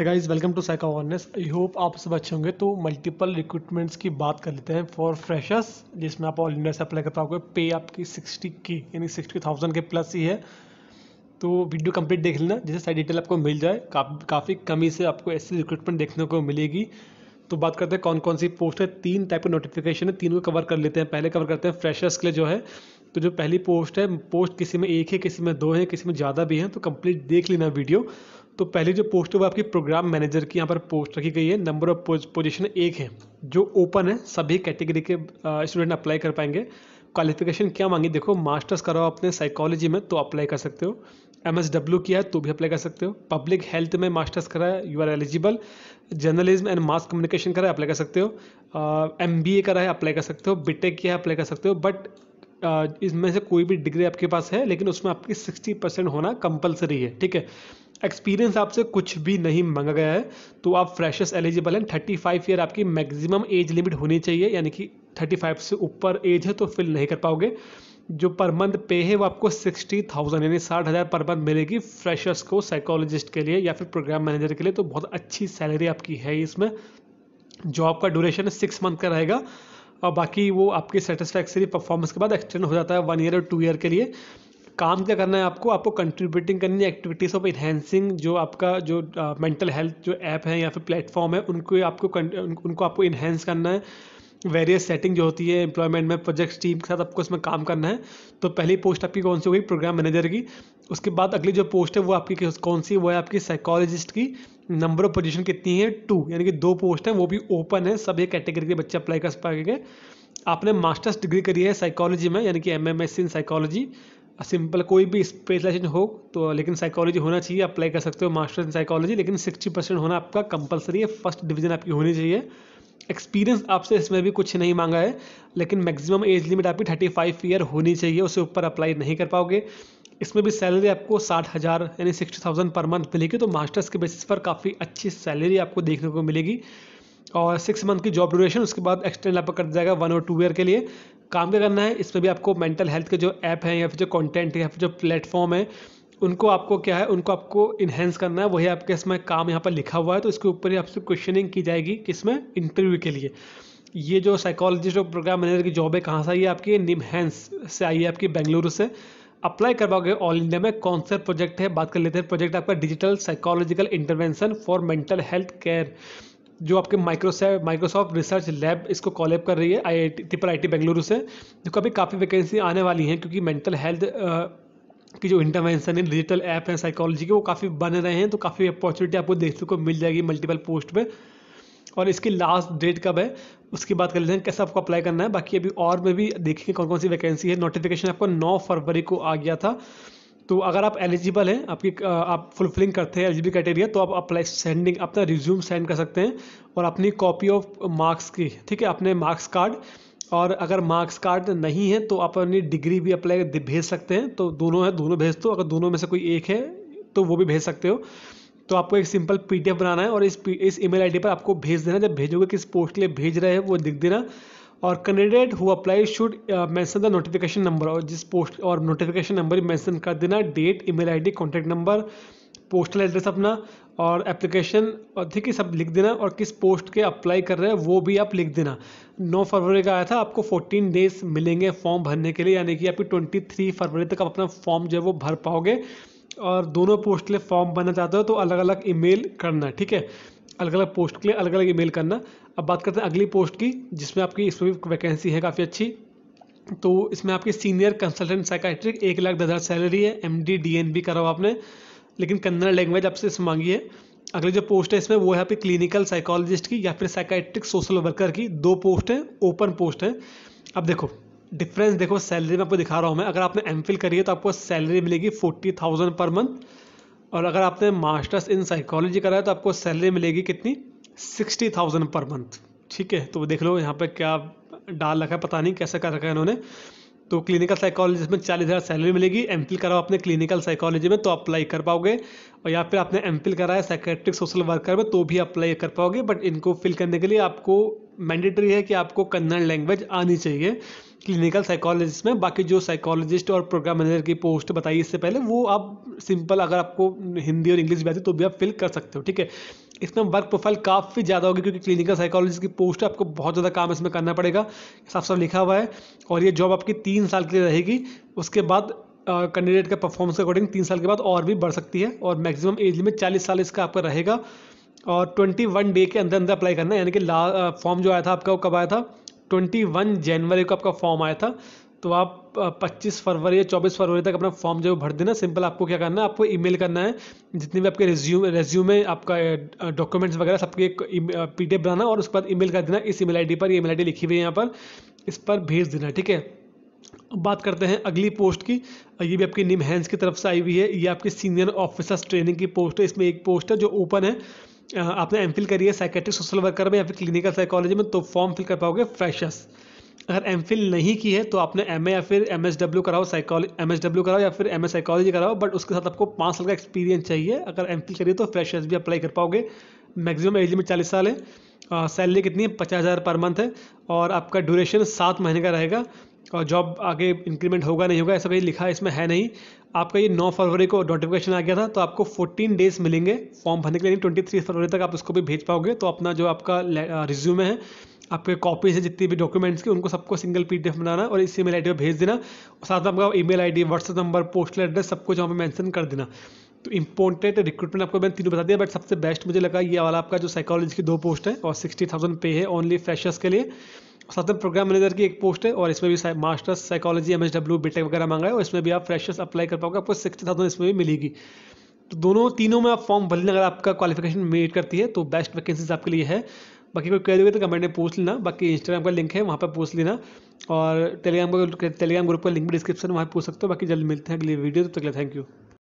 है guys welcome to psych awareness I hope आप सब अच्छे होंगे तो मल्टीपल रिक्रूटमेंट्स की बात कर लेते हैं फॉर फ्रेशर्स जिसमें आप ऑल इंडिया से अप्लाई कर पाओगे पे आपकी सिक्सटी के यानी सिक्सटी थाउजेंड के प्लस ही है तो वीडियो कंप्लीट देख लेना जैसे सारी डिटेल आपको मिल जाए का, काफ़ी कमी से आपको ऐसी रिक्रूटमेंट देखने को मिलेगी तो बात करते हैं कौन कौन सी पोस्ट है तीन टाइप के नोटिफिकेशन है तीन को कवर कर लेते हैं पहले कवर करते हैं फ्रेशर्स के लिए जो है तो जो पहली पोस्ट है पोस्ट किसी में एक है किसी में दो है किसी में ज़्यादा भी है तो कंप्लीट देख लेना वीडियो तो पहली जो पोस्ट है वो आपकी प्रोग्राम मैनेजर की यहाँ पर पोस्ट रखी गई है नंबर ऑफ पोजीशन एक है जो ओपन है सभी कैटेगरी के स्टूडेंट अप्लाई कर पाएंगे क्वालिफिकेशन क्या मांगी देखो मास्टर्स करो अपने साइकोलॉजी में तो अप्लाई कर सकते हो एम एस डब्ल्यू किया है तो भी अप्लाई कर सकते हो पब्लिक हेल्थ में मास्टर्स करा है you are eligible journalism and mass communication करा है अप्लाई कर सकते हो एम बी ए करा है अप्लाई कर सकते हो बी टेक किया है अप्लाई कर सकते हो बट इसमें से कोई भी डिग्री आपके पास है लेकिन उसमें आपकी सिक्सटी परसेंट होना कंपलसरी है ठीक है एक्सपीरियंस आपसे कुछ भी नहीं मांगा गया है तो आप फ्रेशर्स एलिजिबल हैं थर्टी फाइव ईयर आपकी मैक्सिमम एज लिमिट होनी चाहिए यानी कि थर्टी फाइव से ऊपर एज है तो फिल नहीं कर पाओगे जो पर मंथ पे है वो आपको सिक्सटी थाउजेंड यानी साठ हज़ार पर मंथ मिलेगी फ्रेशर्स को साइकोलॉजिस्ट के लिए या फिर प्रोग्राम मैनेजर के लिए तो बहुत अच्छी सैलरी आपकी है इसमें जॉब का ड्यूरेशन सिक्स मंथ का रहेगा और बाकी वो आपकी सेटिस्फैक्सरी परफॉर्मेंस के बाद एक्सटेंड हो जाता है वन ईयर और टू ईयर के लिए काम क्या करना है आपको आपको कंट्रीब्यूटिंग करनी है एक्टिविटीज ऑफ इन्हेंसिंग जो आपका जो मेंटल हेल्थ जो ऐप है या फिर प्लेटफॉर्म है उनको आपको उनको आपको इन्हेंस करना है वेरियस सेटिंग जो होती है एम्प्लॉयमेंट में प्रोजेक्ट टीम के साथ आपको इसमें काम करना है तो पहली पोस्ट आपकी कौन सी होगी प्रोग्राम मैनेजर की उसके बाद अगली जो पोस्ट है वो आपकी कौन सी वो है आपकी साइकोलॉजिस्ट की नंबर ऑफ पोजीशन कितनी है टू यानी कि दो पोस्ट हैं वो भी ओपन है सब कैटेगरी के बच्चे अप्लाई कर पाएंगे आपने मास्टर्स डिग्री करी है साइकोलॉजी में यानी कि M M S in psychology simple कोई भी स्पेशलाइजेशन हो तो लेकिन साइकोलॉजी होना चाहिए अप्लाई कर सकते हो मास्टर्स इन साइकोलॉजी लेकिन सिक्सटी परसेंट होना आपका कंपलसरी है फर्स्ट डिवीजन आपकी होनी चाहिए एक्सपीरियंस आपसे इसमें भी कुछ नहीं मांगा है लेकिन मैक्सिमम एज लिमिट आपकी थर्टी फाइव ईयर होनी चाहिए उससे ऊपर अप्लाई नहीं कर पाओगे इसमें भी सैलरी आपको साठ हज़ार यानी सिक्सटी थाउजेंड पर मंथ मिलेगी तो मास्टर्स के बेसिस पर काफ़ी अच्छी सैलरी आपको देखने को मिलेगी और सिक्स मंथ की जॉब ड्यूरेशन उसके बाद एक्सटेंड आपका कर जाएगा वन और टू ईयर के लिए काम क्या करना है इसमें भी आपको मेंटल हेल्थ के जो ऐप हैं या फिर जो कंटेंट है या फिर जो प्लेटफॉर्म है उनको आपको क्या है उनको आपको इन्हेंस करना है वही आपके इसमें काम यहाँ पर लिखा हुआ है तो इसके ऊपर ही आपसे क्वेश्चनिंग की जाएगी किसमें इंटरव्यू के लिए ये जो साइकोलॉजिस्ट और प्रोग्राम मैनेजर की जॉब है कहाँ से आई है आपकी निमहेंस से आई है आपकी बेंगलुरु से अप्लाई करवाओगे ऑल इंडिया में कौन सा प्रोजेक्ट है बात कर लेते हैं प्रोजेक्ट आपका digital psychological intervention for mental health care जो आपके माइक्रोसॉफ्ट माइक्रोसॉफ्ट रिसर्च लैब इसको कॉलेब कर रही है I I T triple I T Bengaluru से जो अभी काफ़ी वैकेंसी आने वाली हैं क्योंकि मेंटल हेल्थ की जो इंटरवेंशन है डिजिटल ऐप है साइकोलॉजी के वो काफ़ी बन रहे हैं तो काफ़ी अपॉर्चुनिटी आपको देखने को मिल जाएगी मल्टीपल पोस्ट पर और इसकी लास्ट डेट कब है उसकी बात कर लेते हैं कैसे आपको अप्लाई करना है बाकी अभी और में भी देखेंगे कौन कौन सी वैकेंसी है नोटिफिकेशन आपको नौ फरवरी को आ गया था तो अगर आप एलिजिबल हैं आपकी आप फुलफिलिंग करते हैं एलिजिबल क्राइटेरिया तो आप अप्लाई सेंडिंग अपना रिज्यूम सेंड कर सकते हैं और अपनी कॉपी ऑफ मार्क्स की ठीक है अपने मार्क्स कार्ड और अगर मार्क्स कार्ड नहीं है तो आप अपनी डिग्री भी अप्लाई भेज सकते हैं तो दोनों है दोनों भेज दो अगर दोनों में से कोई एक है तो वो भी भेज सकते हो तो आपको एक सिंपल पीडीएफ बनाना है और इस इस ईमेल आईडी पर आपको भेज देना जब भेजोगे किस पोस्ट के लिए भेज रहे हैं वो दिख देना और candidate who apply should mention the notification number और जिस पोस्ट और नोटिफिकेशन नंबर मेंशन कर देना date email ID contact number postal address अपना और एप्लीकेशन ठीक है सब लिख देना और किस पोस्ट के अप्लाई कर रहे हैं वो भी आप लिख देना 9 फरवरी का आया था आपको 14 डेज मिलेंगे फॉर्म भरने के लिए यानी कि आपकी 23 फरवरी तक आप अपना फॉर्म जो है वो भर पाओगे और दोनों पोस्ट के लिए फॉर्म भरना चाहते हो तो अलग अलग ईमेल करना ठीक है अलग अलग पोस्ट के लिए अलग अलग ईमेल करना अब बात करते हैं अगली पोस्ट की जिसमें आपकी इसमें भी वैकेंसी है काफ़ी अच्छी तो इसमें आपकी सीनियर कंसल्टेंट साइकाट्रिक एक लाख दस हज़ार सैलरी है M D D N B करा हुआ आपने लेकिन कन्नड़ लैंग्वेज आपसे इस मांगी है अगली जो पोस्ट है इसमें वो है आपकी क्लिनिकल साइकोलॉजिस्ट की या फिर साइकाट्रिक सोशल वर्कर की दो पोस्ट हैं ओपन पोस्ट हैं अब देखो डिफरेंस देखो सैलरी में आपको दिखा रहा हूँ मैं अगर आपने एम फिल करी है तो आपको सैलरी मिलेगी फोर्टी थाउजेंड पर मंथ और अगर आपने मास्टर्स इन साइकोलॉजी करा है तो आपको सैलरी मिलेगी कितनी सिक्सटी थाउजेंड पर मंथ ठीक है तो देख लो यहाँ पे क्या डाल रखा है पता नहीं कैसे कर रखा है इन्होंने तो क्लिनिकल साइकोलॉजिस्ट में चालीस हज़ार सैलरी मिलेगी एम फिल कराओ अपने क्लिनिकल साइकोलॉजी में तो अप्लाई कर पाओगे और या फिर आपने एम फिल कराया है साइकेट्रिक सोशल वर्कर में तो भी अप्लाई कर पाओगे बट इनको फिल करने के लिए आपको मैंडेटरी है कि आपको कन्नड़ लैंग्वेज आनी चाहिए क्लिनिकल साइकोलॉजिस्ट में बाकी जो साइकोलॉजिस्ट और प्रोग्राम मैनेजर की पोस्ट बताई इससे पहले वो आप सिंपल अगर आपको हिंदी और इंग्लिश भी आती तो भी आप फिल कर सकते हो ठीक है इसमें वर्क प्रोफाइल काफ़ी ज़्यादा होगी क्योंकि क्लिनिकल साइकोलॉजिस्ट की पोस्ट आपको बहुत ज़्यादा काम इसमें करना पड़ेगा साफ साफ लिखा हुआ है और ये जॉब आपकी तीन साल के लिए रहेगी उसके बाद कैंडिडेट का परफॉर्मेंस अकॉर्डिंग तीन साल के बाद और भी बढ़ सकती है और मैक्सिमम एज में चालीस साल इसका आपका रहेगा और 21 डे के अंदर अंदर अप्लाई करना है यानी कि ला फॉर्म जो आया था आपका वो कब आया था 21 जनवरी को आपका फॉर्म आया था तो आप 25 फरवरी या 24 फरवरी तक अपना फॉर्म जो है भर देना सिंपल आपको क्या करना है आपको ईमेल करना है जितने भी आपके रेज्यूम रेज्यूमे आपका डॉक्यूमेंट्स वगैरह सबके एक पी बनाना और उसके बाद ई कर देना इस ई मेल पर ई मेल आईडी लिखी हुई है यहाँ पर इस पर भेज देना ठीक है बात करते हैं अगली पोस्ट की ये भी आपकी निमहैंस की तरफ से आई हुई है ये आपकी सीनियर ऑफिसर्स ट्रेनिंग की पोस्ट है इसमें एक पोस्ट है जो ओपन है आपने एम करी है साइकेट्रिक सोशल वर्कर में या फिर क्लिनिकल साइकोलॉजी में तो फॉर्म फिल कर पाओगे फ्रेशर्स अगर एम फिल नहीं की है तो आपने एम या फिर एम एस डब्ल्यू कराओ साइकोलॉजी एम एस डब्ल्यू कराओ या फिर एम एस साइकोलॉजी कराओ बट उसके साथ आपको पाँच साल का एक्सपीरियंस चाहिए अगर एम फिल करिए तो फ्रेशर्स भी अप्लाई कर पाओगे मैक्सिमम एज लिमिट चालीस साल है सैलरी कितनी है पचास हज़ार पर मंथ है और आपका ड्यूरेशन सात महीने का रहेगा और जॉब आगे इंक्रीमेंट होगा नहीं होगा ऐसा कहीं लिखा है इसमें है नहीं आपका ये 9 फरवरी को नोटिफिकेशन आ गया था तो आपको 14 डेज मिलेंगे फॉर्म भरने के लिए ट्वेंटी थ्री फरवरी तक आप उसको भी भेज पाओगे तो अपना जो आपका रिज्यूमे है आपके कॉपीज है जितनी भी डॉक्यूमेंट्स की उनको सबको सिंगल पी बनाना और इस ई मेल आई पर भेज देना और साथ में आपका email I D WhatsApp number postal address सब कुछ वहाँ पर मैंसन कर देना तो इंपॉर्टेंट रिक्रूटमेंट आपको मैंने तीनों बता दिया बट सबसे बेस्ट मुझे लगा ये वाला आपका जो साइकोलॉजी की दो पोस्ट है और सिक्सटी थाउजेंड पे है ओनली फ्रेशर्स के लिए साथ में प्रोग्राम मैनेजर की एक पोस्ट है और इसमें भी masters psychology M S W BTech वगैरह मांगा है और इसमें भी आप फ्रेशर्स अप्लाई कर पाओगे आपको सिक्सटी थाउजेंड इसमें भी मिलेगी तो दोनों तीनों में आप फॉर्म भरने अगर आपका क्वालिफिकेशन मेट करती है तो बेस्ट वैकेंसीज आपके लिए है बाकी कोई कह दोगे तो कमेंट में पूछ लेना बाकी इंस्टाग्राम का लिंक है वहाँ पर पूछ लेना और टेलीग्राम का टेलीग्राम ग्रुप का लिंक भी डिस्क्रिप्शन में वहाँ पूछ सकते हो बाकी जल्द मिलते हैं अगली वीडियो तब तो तक थैंक यू